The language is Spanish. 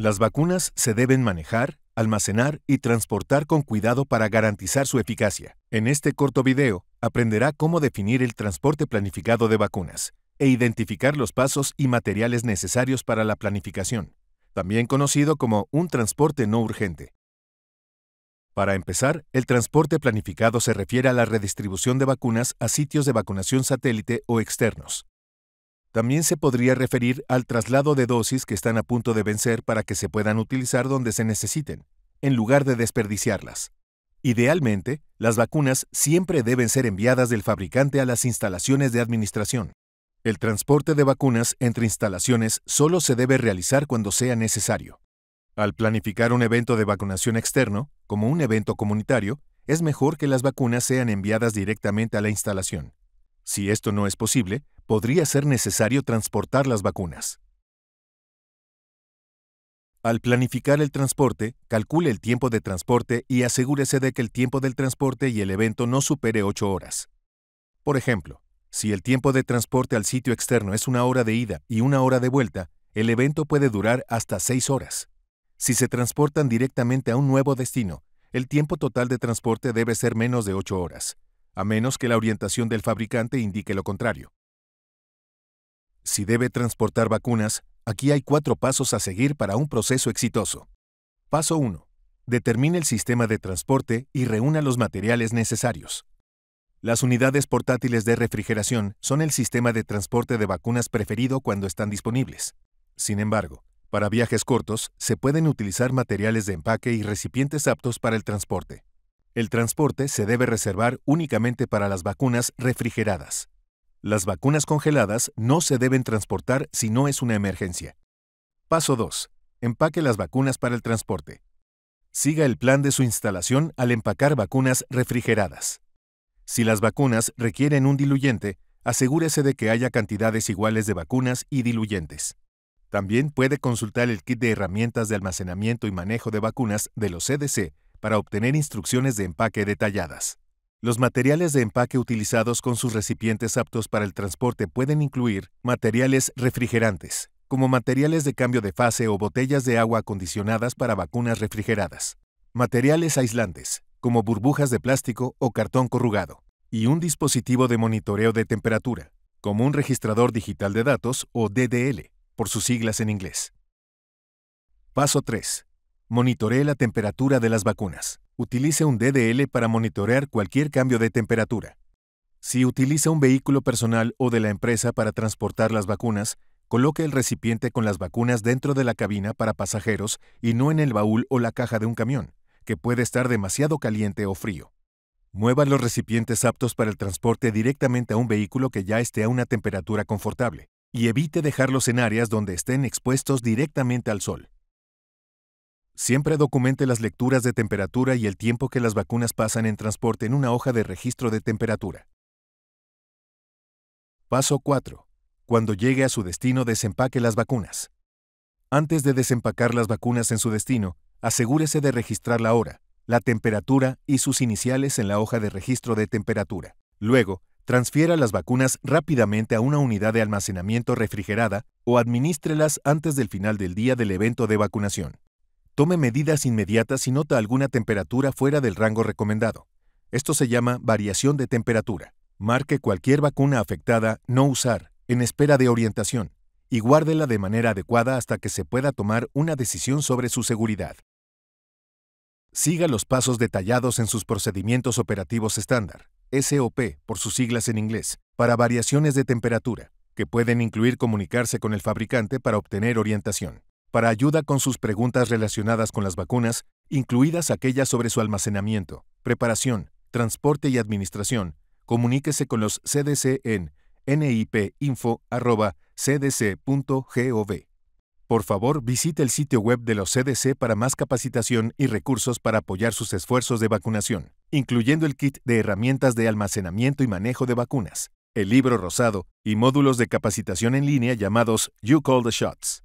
Las vacunas se deben manejar, almacenar y transportar con cuidado para garantizar su eficacia. En este corto video, aprenderá cómo definir el transporte planificado de vacunas e identificar los pasos y materiales necesarios para la planificación, también conocido como un transporte no urgente. Para empezar, el transporte planificado se refiere a la redistribución de vacunas a sitios de vacunación satélite o externos, también se podría referir al traslado de dosis que están a punto de vencer para que se puedan utilizar donde se necesiten, en lugar de desperdiciarlas. Idealmente, las vacunas siempre deben ser enviadas del fabricante a las instalaciones de administración. El transporte de vacunas entre instalaciones solo se debe realizar cuando sea necesario. Al planificar un evento de vacunación externo, como un evento comunitario, es mejor que las vacunas sean enviadas directamente a la instalación. Si esto no es posible, podría ser necesario transportar las vacunas. Al planificar el transporte, calcule el tiempo de transporte y asegúrese de que el tiempo del transporte y el evento no supere 8 horas. Por ejemplo, si el tiempo de transporte al sitio externo es una hora de ida y una hora de vuelta, el evento puede durar hasta 6 horas. Si se transportan directamente a un nuevo destino, el tiempo total de transporte debe ser menos de 8 horas a menos que la orientación del fabricante indique lo contrario. Si debe transportar vacunas, aquí hay cuatro pasos a seguir para un proceso exitoso. Paso 1. Determine el sistema de transporte y reúna los materiales necesarios. Las unidades portátiles de refrigeración son el sistema de transporte de vacunas preferido cuando están disponibles. Sin embargo, para viajes cortos, se pueden utilizar materiales de empaque y recipientes aptos para el transporte. El transporte se debe reservar únicamente para las vacunas refrigeradas. Las vacunas congeladas no se deben transportar si no es una emergencia. Paso 2. Empaque las vacunas para el transporte. Siga el plan de su instalación al empacar vacunas refrigeradas. Si las vacunas requieren un diluyente, asegúrese de que haya cantidades iguales de vacunas y diluyentes. También puede consultar el kit de herramientas de almacenamiento y manejo de vacunas de los CDC para obtener instrucciones de empaque detalladas. Los materiales de empaque utilizados con sus recipientes aptos para el transporte pueden incluir materiales refrigerantes, como materiales de cambio de fase o botellas de agua acondicionadas para vacunas refrigeradas, materiales aislantes, como burbujas de plástico o cartón corrugado, y un dispositivo de monitoreo de temperatura, como un registrador digital de datos o DDL, por sus siglas en inglés. Paso 3. Monitoree la temperatura de las vacunas. Utilice un DDL para monitorear cualquier cambio de temperatura. Si utiliza un vehículo personal o de la empresa para transportar las vacunas, coloque el recipiente con las vacunas dentro de la cabina para pasajeros y no en el baúl o la caja de un camión, que puede estar demasiado caliente o frío. Mueva los recipientes aptos para el transporte directamente a un vehículo que ya esté a una temperatura confortable, y evite dejarlos en áreas donde estén expuestos directamente al sol. Siempre documente las lecturas de temperatura y el tiempo que las vacunas pasan en transporte en una hoja de registro de temperatura. Paso 4. Cuando llegue a su destino, desempaque las vacunas. Antes de desempacar las vacunas en su destino, asegúrese de registrar la hora, la temperatura y sus iniciales en la hoja de registro de temperatura. Luego, transfiera las vacunas rápidamente a una unidad de almacenamiento refrigerada o administrelas antes del final del día del evento de vacunación. Tome medidas inmediatas si nota alguna temperatura fuera del rango recomendado. Esto se llama variación de temperatura. Marque cualquier vacuna afectada no usar, en espera de orientación, y guárdela de manera adecuada hasta que se pueda tomar una decisión sobre su seguridad. Siga los pasos detallados en sus procedimientos operativos estándar, SOP por sus siglas en inglés, para variaciones de temperatura, que pueden incluir comunicarse con el fabricante para obtener orientación para ayuda con sus preguntas relacionadas con las vacunas, incluidas aquellas sobre su almacenamiento, preparación, transporte y administración, comuníquese con los CDC en nipinfo.cdc.gov. Por favor, visite el sitio web de los CDC para más capacitación y recursos para apoyar sus esfuerzos de vacunación, incluyendo el kit de herramientas de almacenamiento y manejo de vacunas, el libro rosado y módulos de capacitación en línea llamados You Call the Shots.